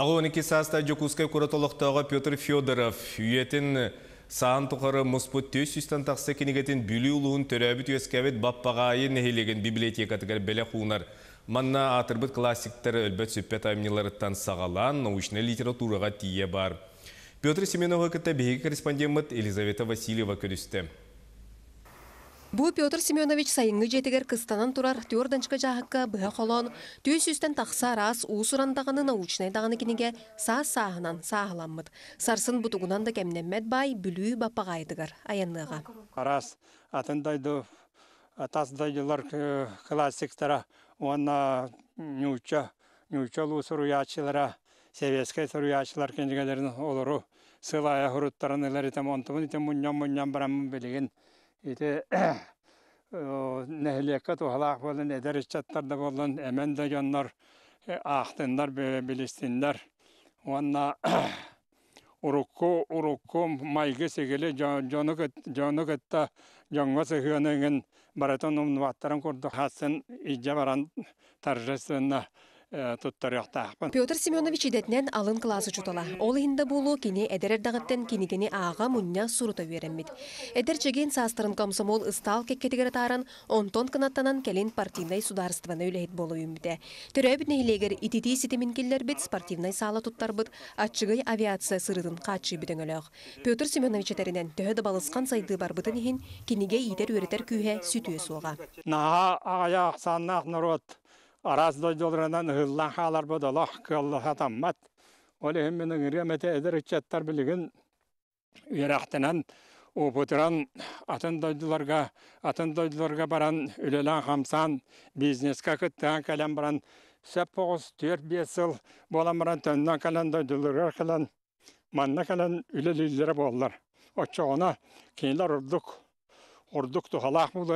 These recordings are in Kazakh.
Ағыл 12 саста жүкізге күрітолықтағы Петр Федоров үйетін саан тұқары мұспыт төс үстан тақсы кенегетін бүлі ұлуын төрәбіт өскәбет баппағайы нәхелеген Манна атырбыт классиктары өлбәт сөппет амниларыттан сағалан, научны тие бар. Петр Семеновға кітті бегі корреспондент Елизавета Васильева көрісті. Бу Петр Семенович сайынғы жетігер кыстанан тұрар төрдіншкі жағыққа бұға қолон, төс үстен тақса рас ұсырандағыны научнайдағыны кенеге саа сағынан сағыланмыд. Сарсын бұтығынан да кәмнәммәд бай бүлі баппағайдығыр аянныға. Рас, атындайды, атасындайдылар э, классиктара, онна нюча, нюча лу сұруячылара, севескай яшылар кенегелерін олыру, сылая ғұрыттарын Ите нәһилекке туһалақ болын, эдәричаттарда болын, әмән дәгәннар, ахтындар, билистиндар. Уанна урукку урукку майгы сегеле жону жону кетта жоңго сегенеген баратон умнуаттарын курду хасын ижа баран торжественно Э, Петр Семенович идетнен алын классы чутала. Ол инде болу кини эдерер дагыттен кинигини аага муння сурута береммит. Эдер чеген састырын комсомол ыстал кеккетигер таран онтон кынаттанан келин партийный сударстваны үлехит болу үмбите. Төрөбүн элегер итити ситимин келдер бит спортивнай сала тұттар біт, авиация сырыдын качы биден Петр Семенович этеринен төһөдө балыскан сайды бар бұтын киниге идер өретер күйе сүтүе суга. народ Араз дойдолрынан ғылла халар бодолох кылла хатаммат. Оле менің гремете эдер чаттар билигин ярахтынан опытыран атын дойдыларга, атын баран үлелан хамсан бизнеска кыттан калан баран сәп поғыз төрт бес жыл боламыран төннан калан дойдыларга калан манна калан үлелилер боллар. Отчоғына кейлер ұрдық, ұрдық тұхалақ бұл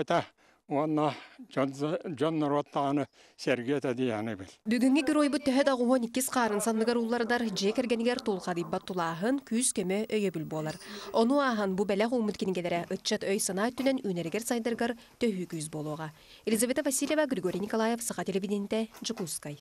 уанна жоннор оттааны сергета дияны бил. Бүгүнге герой бу төһө дагуон иккис каарын сандыгар уллардар же кергенигер тулха Ону аһан бу бәлә умут кингелере ытчат өй сана түнен үнергер сайдыргар төһү күз Елизавета Васильева, Григорий Николаев, Саха телевиденте, Жукускай.